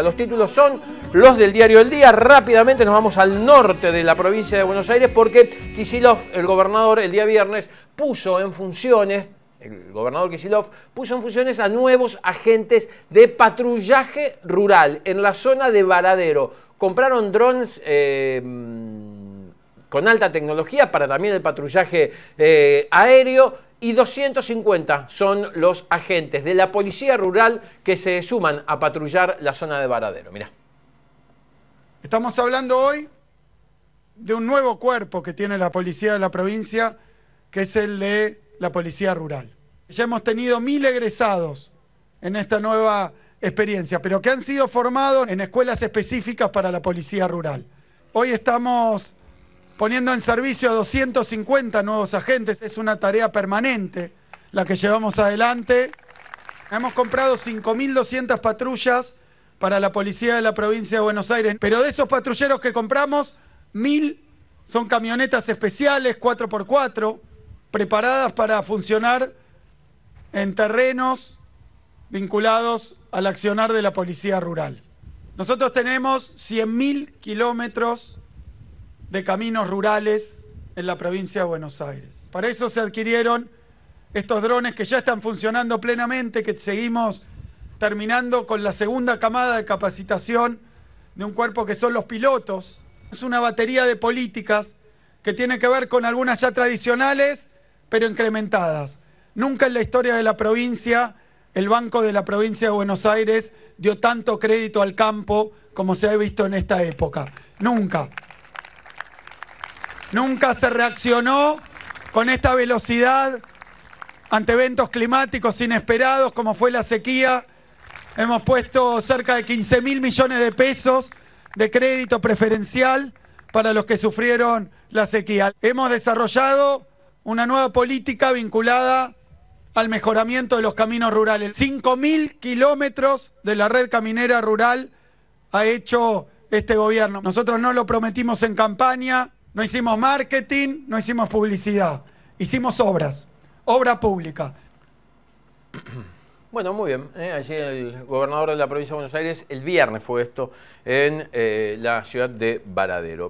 Los títulos son los del diario del día. Rápidamente nos vamos al norte de la provincia de Buenos Aires porque Kisilov, el gobernador, el día viernes puso en funciones, el gobernador Kisilov puso en funciones a nuevos agentes de patrullaje rural en la zona de Varadero. Compraron drones. Eh, con alta tecnología para también el patrullaje eh, aéreo y 250 son los agentes de la policía rural que se suman a patrullar la zona de Varadero. Mirá. Estamos hablando hoy de un nuevo cuerpo que tiene la policía de la provincia, que es el de la policía rural. Ya hemos tenido mil egresados en esta nueva experiencia, pero que han sido formados en escuelas específicas para la policía rural. Hoy estamos poniendo en servicio a 250 nuevos agentes. Es una tarea permanente la que llevamos adelante. Hemos comprado 5.200 patrullas para la policía de la provincia de Buenos Aires, pero de esos patrulleros que compramos, 1.000 son camionetas especiales 4x4, preparadas para funcionar en terrenos vinculados al accionar de la policía rural. Nosotros tenemos 100.000 kilómetros de caminos rurales en la provincia de Buenos Aires. Para eso se adquirieron estos drones que ya están funcionando plenamente, que seguimos terminando con la segunda camada de capacitación de un cuerpo que son los pilotos. Es una batería de políticas que tiene que ver con algunas ya tradicionales, pero incrementadas. Nunca en la historia de la provincia el Banco de la Provincia de Buenos Aires dio tanto crédito al campo como se ha visto en esta época. Nunca. Nunca se reaccionó con esta velocidad ante eventos climáticos inesperados como fue la sequía. Hemos puesto cerca de 15 mil millones de pesos de crédito preferencial para los que sufrieron la sequía. Hemos desarrollado una nueva política vinculada al mejoramiento de los caminos rurales. mil kilómetros de la red caminera rural ha hecho este gobierno. Nosotros no lo prometimos en campaña, no hicimos marketing, no hicimos publicidad, hicimos obras, obra pública. Bueno, muy bien. así ¿eh? allí el gobernador de la provincia de Buenos Aires, el viernes fue esto, en eh, la ciudad de Varadero.